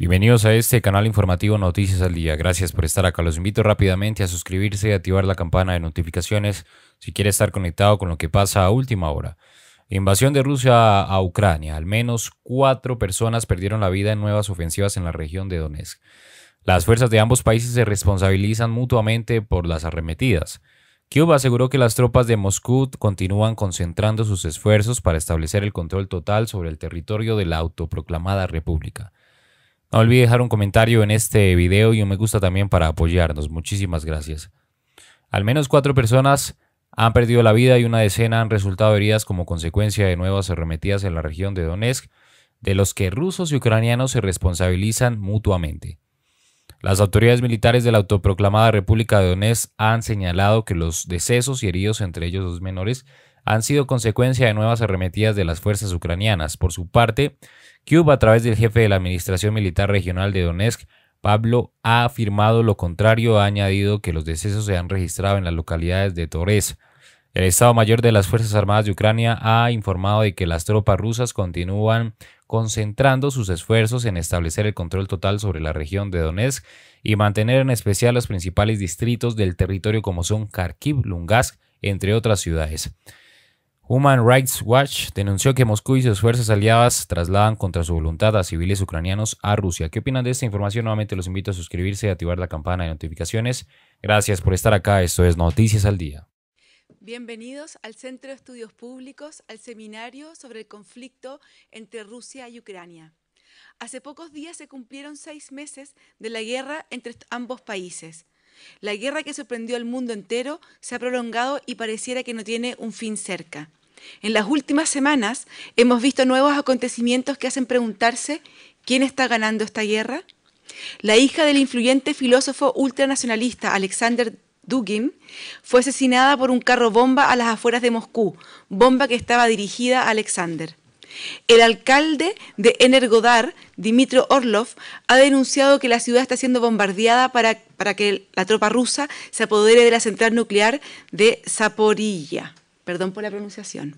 Bienvenidos a este canal informativo Noticias al Día. Gracias por estar acá. Los invito rápidamente a suscribirse y activar la campana de notificaciones si quiere estar conectado con lo que pasa a última hora. Invasión de Rusia a Ucrania. Al menos cuatro personas perdieron la vida en nuevas ofensivas en la región de Donetsk. Las fuerzas de ambos países se responsabilizan mutuamente por las arremetidas. Cuba aseguró que las tropas de Moscú continúan concentrando sus esfuerzos para establecer el control total sobre el territorio de la autoproclamada república. No olvide dejar un comentario en este video y un me gusta también para apoyarnos. Muchísimas gracias. Al menos cuatro personas han perdido la vida y una decena han resultado heridas como consecuencia de nuevas arremetidas en la región de Donetsk, de los que rusos y ucranianos se responsabilizan mutuamente. Las autoridades militares de la autoproclamada República de Donetsk han señalado que los decesos y heridos, entre ellos dos menores, han sido consecuencia de nuevas arremetidas de las fuerzas ucranianas. Por su parte, Kyub a través del jefe de la Administración Militar Regional de Donetsk, Pablo, ha afirmado lo contrario, ha añadido que los decesos se han registrado en las localidades de Torres. El Estado Mayor de las Fuerzas Armadas de Ucrania ha informado de que las tropas rusas continúan concentrando sus esfuerzos en establecer el control total sobre la región de Donetsk y mantener en especial los principales distritos del territorio como son Kharkiv, Lungask, entre otras ciudades. Human Rights Watch denunció que Moscú y sus fuerzas aliadas trasladan contra su voluntad a civiles ucranianos a Rusia. ¿Qué opinan de esta información? Nuevamente los invito a suscribirse y activar la campana de notificaciones. Gracias por estar acá. Esto es Noticias al Día. Bienvenidos al Centro de Estudios Públicos, al seminario sobre el conflicto entre Rusia y Ucrania. Hace pocos días se cumplieron seis meses de la guerra entre ambos países. La guerra que sorprendió al mundo entero se ha prolongado y pareciera que no tiene un fin cerca. En las últimas semanas hemos visto nuevos acontecimientos que hacen preguntarse quién está ganando esta guerra. La hija del influyente filósofo ultranacionalista Alexander Dugin fue asesinada por un carro bomba a las afueras de Moscú, bomba que estaba dirigida a Alexander. El alcalde de Energodar, Dmitry Orlov, ha denunciado que la ciudad está siendo bombardeada para, para que la tropa rusa se apodere de la central nuclear de Zaporilla. Perdón por la pronunciación.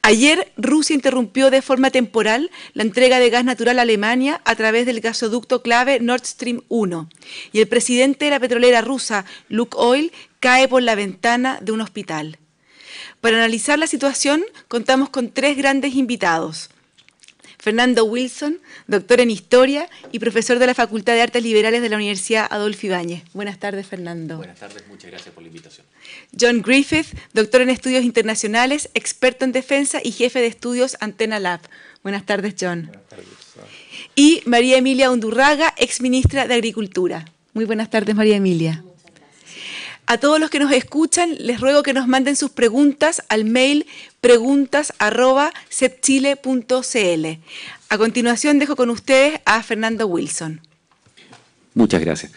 Ayer Rusia interrumpió de forma temporal la entrega de gas natural a Alemania a través del gasoducto clave Nord Stream 1 y el presidente de la petrolera rusa, Lukoil, cae por la ventana de un hospital. Para analizar la situación contamos con tres grandes invitados. Fernando Wilson, doctor en Historia y profesor de la Facultad de Artes Liberales de la Universidad Adolfo Ibáñez. Buenas tardes, Fernando. Buenas tardes, muchas gracias por la invitación. John Griffith, doctor en Estudios Internacionales, experto en Defensa y jefe de Estudios Antena Lab. Buenas tardes, John. Buenas tardes. Y María Emilia Undurraga, exministra de Agricultura. Muy buenas tardes, María Emilia. A todos los que nos escuchan, les ruego que nos manden sus preguntas al mail preguntas arroba A continuación dejo con ustedes a Fernando Wilson. Muchas gracias.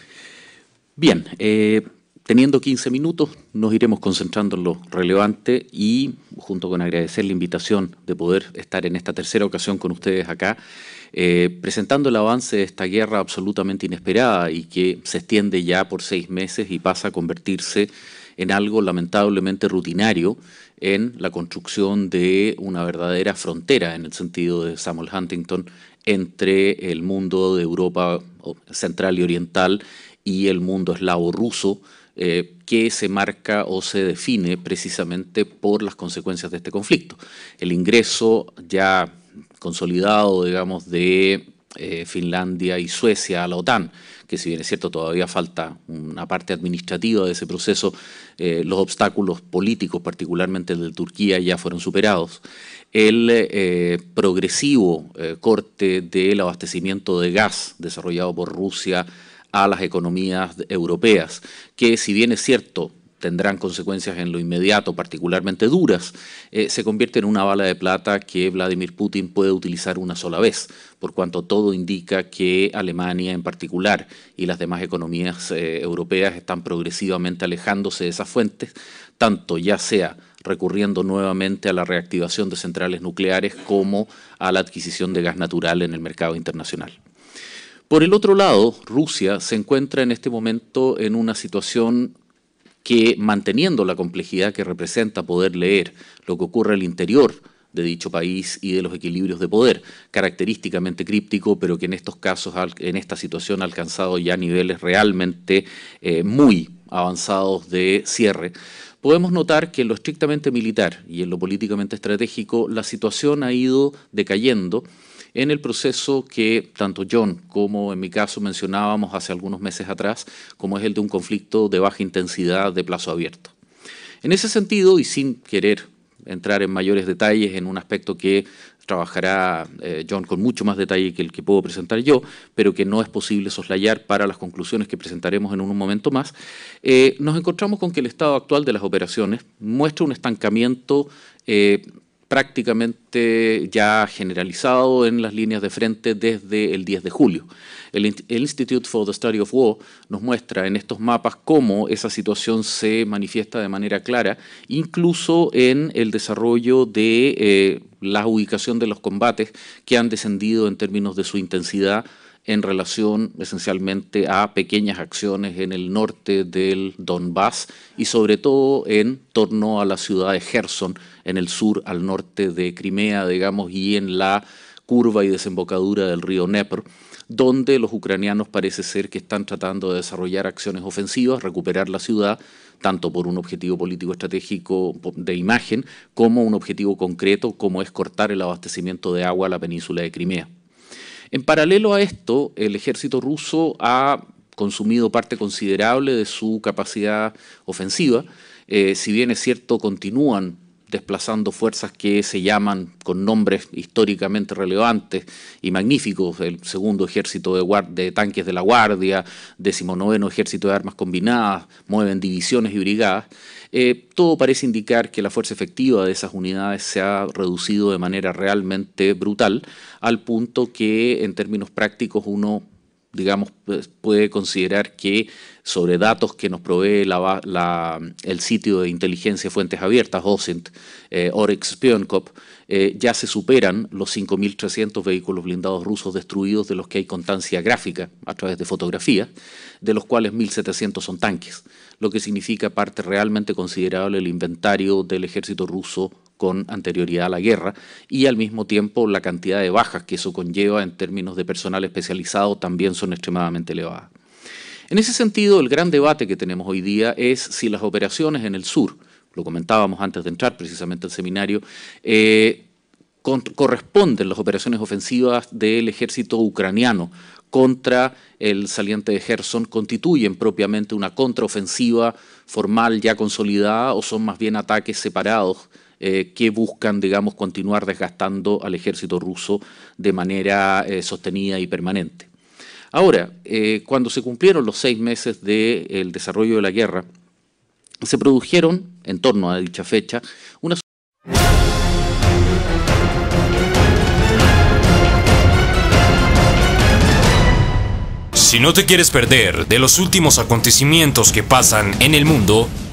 Bien, eh, teniendo 15 minutos nos iremos concentrando en lo relevante y junto con agradecer la invitación de poder estar en esta tercera ocasión con ustedes acá, eh, presentando el avance de esta guerra absolutamente inesperada y que se extiende ya por seis meses y pasa a convertirse en algo lamentablemente rutinario en la construcción de una verdadera frontera, en el sentido de Samuel Huntington, entre el mundo de Europa central y oriental y el mundo eslavo ruso, eh, que se marca o se define precisamente por las consecuencias de este conflicto. El ingreso ya consolidado, digamos, de eh, Finlandia y Suecia a la OTAN, que si bien es cierto todavía falta una parte administrativa de ese proceso, eh, los obstáculos políticos, particularmente el de Turquía, ya fueron superados. El eh, progresivo corte del abastecimiento de gas desarrollado por Rusia a las economías europeas, que si bien es cierto, tendrán consecuencias en lo inmediato particularmente duras, eh, se convierte en una bala de plata que Vladimir Putin puede utilizar una sola vez, por cuanto todo indica que Alemania en particular y las demás economías eh, europeas están progresivamente alejándose de esas fuentes, tanto ya sea recurriendo nuevamente a la reactivación de centrales nucleares como a la adquisición de gas natural en el mercado internacional. Por el otro lado, Rusia se encuentra en este momento en una situación que manteniendo la complejidad que representa poder leer lo que ocurre al interior de dicho país y de los equilibrios de poder, característicamente críptico, pero que en estos casos, en esta situación ha alcanzado ya niveles realmente eh, muy avanzados de cierre, podemos notar que en lo estrictamente militar y en lo políticamente estratégico la situación ha ido decayendo en el proceso que tanto John como en mi caso mencionábamos hace algunos meses atrás, como es el de un conflicto de baja intensidad de plazo abierto. En ese sentido, y sin querer entrar en mayores detalles en un aspecto que trabajará eh, John con mucho más detalle que el que puedo presentar yo, pero que no es posible soslayar para las conclusiones que presentaremos en un momento más, eh, nos encontramos con que el estado actual de las operaciones muestra un estancamiento eh, prácticamente ya generalizado en las líneas de frente desde el 10 de julio. El, Institute for the Study of War nos muestra en estos mapas cómo esa situación se manifiesta de manera clara, incluso en el desarrollo de eh, la ubicación de los combates que han descendido en términos de su intensidad en relación esencialmente a pequeñas acciones en el norte del Donbass y sobre todo en torno a la ciudad de Gerson, en el sur al norte de Crimea, digamos, y en la curva y desembocadura del río Nepr, donde los ucranianos parece ser que están tratando de desarrollar acciones ofensivas, recuperar la ciudad, tanto por un objetivo político estratégico de imagen como un objetivo concreto como es cortar el abastecimiento de agua a la península de Crimea. En paralelo a esto, el ejército ruso ha consumido parte considerable de su capacidad ofensiva. Eh, si bien es cierto, continúan desplazando fuerzas que se llaman con nombres históricamente relevantes y magníficos, el segundo ejército de, tanques de la Guardia, decimonoveno ejército de armas combinadas, mueven divisiones y brigadas, eh, todo parece indicar que la fuerza efectiva de esas unidades se ha reducido de manera realmente brutal, al punto que en términos prácticos uno digamos, pues, puede considerar que sobre datos que nos provee el sitio de inteligencia de Fuentes Abiertas, OSINT, eh, Oryx eh, ya se superan los 5.300 vehículos blindados rusos destruidos, de los que hay constancia gráfica a través de fotografía, de los cuales 1.700 son tanques, lo que significa parte realmente considerable del inventario del ejército ruso con anterioridad a la guerra y al mismo tiempo la cantidad de bajas que eso conlleva en términos de personal especializado también son extremadamente elevadas. En ese sentido, el gran debate que tenemos hoy día es si las operaciones en el sur, lo comentábamos antes de entrar precisamente al seminario, eh, corresponden las operaciones ofensivas del ejército ucraniano contra el saliente de Gerson constituyen propiamente una contraofensiva formal ya consolidada o son más bien ataques separados eh, que buscan, digamos, continuar desgastando al ejército ruso de manera eh, sostenida y permanente. Ahora, eh, cuando se cumplieron los seis meses del desarrollo de la guerra, se produjeron, en torno a dicha fecha, una... Si no te quieres perder de los últimos acontecimientos que pasan en el mundo,